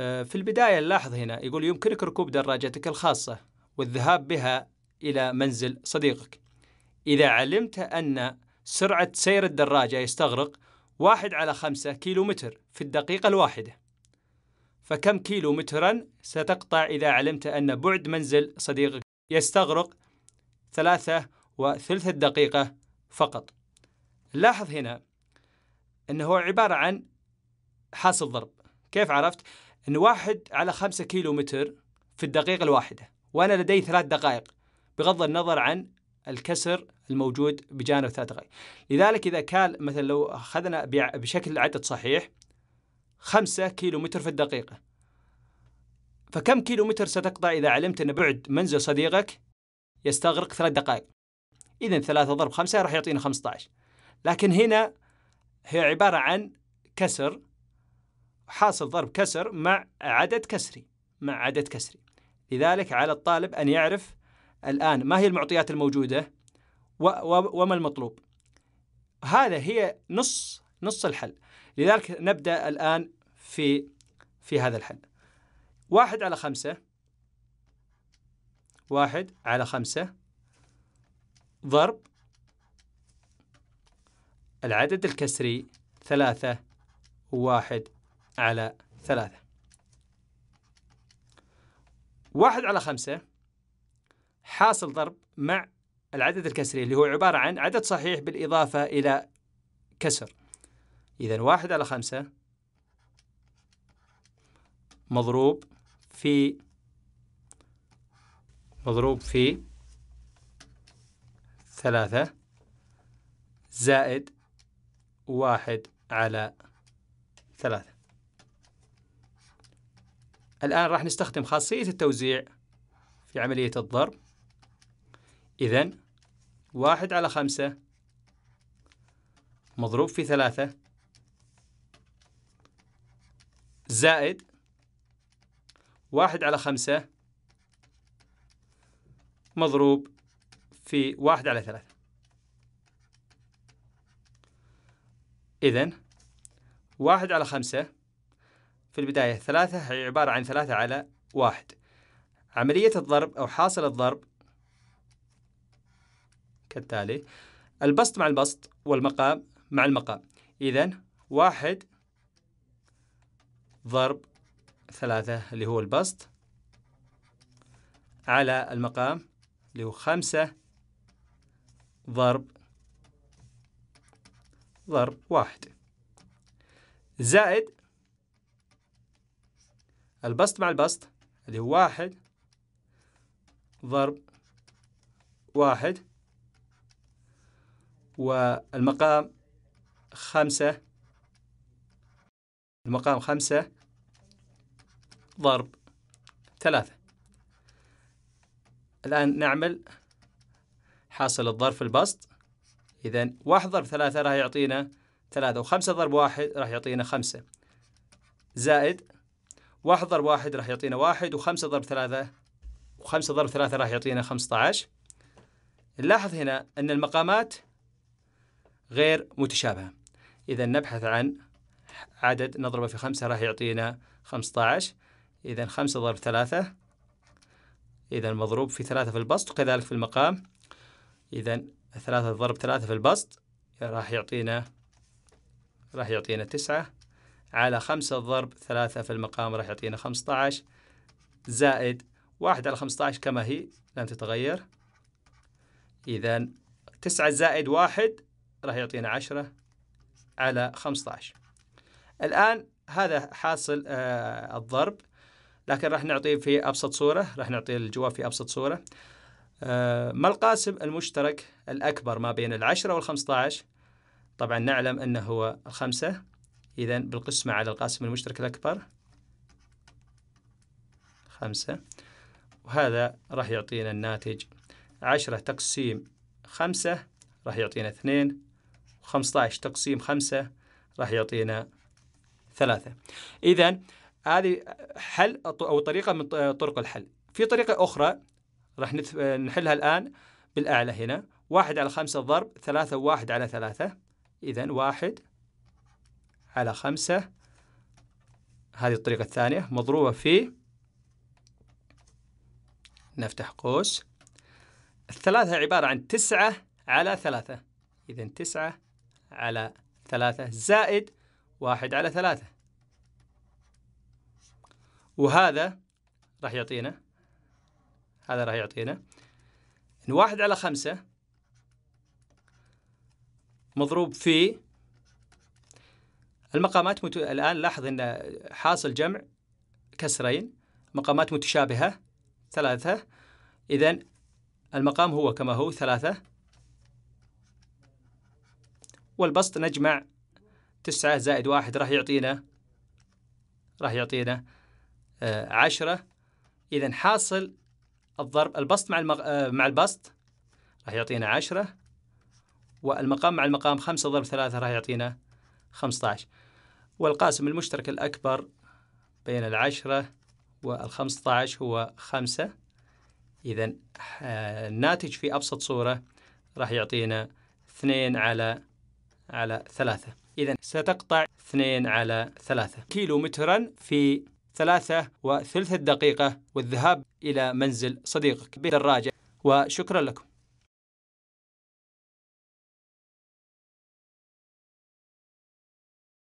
آه، في البداية نلاحظ هنا يقول يمكنك ركوب دراجتك الخاصة والذهاب بها إلى منزل صديقك إذا علمت أن سرعة سير الدراجة يستغرق واحد على خمسة كيلو متر في الدقيقة الواحدة فكم كيلو مترا ستقطع إذا علمت أن بعد منزل صديقك يستغرق ثلاثة وثلث الدقيقة فقط لاحظ هنا أنه عبارة عن حاصل ضرب كيف عرفت؟ أن واحد على خمسة كيلو متر في الدقيقة الواحدة وأنا لدي ثلاث دقائق بغض النظر عن الكسر الموجود بجانب ثلاث دقائق لذلك إذا كان مثلا لو أخذنا بشكل عدد صحيح خمسة كيلو متر في الدقيقة فكم كيلو متر ستقطع إذا علمت أن بعد منزل صديقك يستغرق ثلاث دقائق إذا ثلاثة ضرب خمسة راح يعطينا 15 لكن هنا هي عبارة عن كسر حاصل ضرب كسر مع عدد كسري مع عدد كسري لذلك على الطالب أن يعرف الآن ما هي المعطيات الموجودة وما المطلوب هذا هي نص نص الحل لذلك نبدأ الآن في في هذا الحل واحد على خمسة واحد على خمسة ضرب العدد الكسري ثلاثة واحد على ثلاثة واحد على خمسة حاصل ضرب مع العدد الكسري اللي هو عبارة عن عدد صحيح بالإضافة إلى كسر إذا واحد على خمسة مضروب في مضروب في ثلاثة زائد واحد على ثلاثة الآن راح نستخدم خاصية التوزيع في عملية الضرب إذا واحد على خمسة مضروب في ثلاثة زائد واحد على خمسة مضروب في واحد على ثلاثة إذا واحد على خمسة في البداية ثلاثة هي عبارة عن ثلاثة على واحد عملية الضرب أو حاصل الضرب كالتالي البسط مع البسط والمقام مع المقام إذا واحد ضرب ثلاثة اللي هو البسط على المقام اللي هو خمسة ضرب ضرب واحد زائد البسط مع البسط اللي هو واحد ضرب واحد والمقام خمسة المقام خمسة ضرب ثلاثة الآن نعمل حاصل الضرب في البسط إذا واحد ضرب ثلاثة راح يعطينا ثلاثة وخمسة ضرب واحد راح يعطينا خمسة زائد واحد ضرب واحد راح يعطينا واحد وخمسة ضرب ثلاثة وخمسة ضرب ثلاثة راح يعطينا خمسة عشر نلاحظ هنا أن المقامات غير متشابهة إذا نبحث عن عدد نضربه في خمسة راح يعطينا خمسة عشر إذا خمسة ضرب ثلاثة إذا مضروب في ثلاثة في البسط وكذلك في المقام إذا ثلاثة ضرب ثلاثة في البسط راح يعطينا راح يعطينا تسعة على خمسة ضرب ثلاثة في المقام راح يعطينا خمسة عشر زائد واحد على خمسة عشر كما هي لم تتغير إذا تسعة زائد واحد راح يعطينا عشرة على خمسة عشر الآن هذا حاصل آه الضرب لكن راح نعطيه في أبسط صورة راح نعطيه الجواب في أبسط صورة آه ما القاسم المشترك الأكبر ما بين العشرة والخمسة عشر طبعا نعلم أنه هو الخمسة إذا بالقسمة على القاسم المشترك الأكبر خمسة وهذا راح يعطينا الناتج عشرة تقسيم خمسة راح يعطينا اثنين وخمسة عشر تقسيم خمسة راح يعطينا ثلاثة إذا هذه حل أو طريقة من طرق الحل في طريقة أخرى راح نحلها الآن بالأعلى هنا واحد على خمسة ضرب ثلاثة واحد على ثلاثة إذا واحد على خمسة هذه الطريقة الثانية مضروبة في نفتح قوس الثلاثة عبارة عن تسعة على ثلاثة إذا تسعة على ثلاثة زائد واحد على ثلاثة وهذا راح يعطينا هذا راح يعطينا إن واحد على خمسة مضروب في المقامات مت... الآن لاحظ أن حاصل جمع كسرين مقامات متشابهة ثلاثة إذا المقام هو كما هو ثلاثة والبسط نجمع تسعة زائد واحد راح يعطينا راح يعطينا آه عشرة إذا حاصل الضرب البسط مع المق... آه مع البسط راح يعطينا عشرة والمقام مع المقام خمسة ضرب ثلاثة راح يعطينا 15 والقاسم المشترك الأكبر بين العشرة وال وال15 هو خمسة إذا آه، الناتج في أبسط صورة راح يعطينا اثنين على على ثلاثة إذا ستقطع اثنين على ثلاثة كيلو مترا في ثلاثة وثلث الدقيقة والذهاب إلى منزل صديقك بالدراجة وشكرا لكم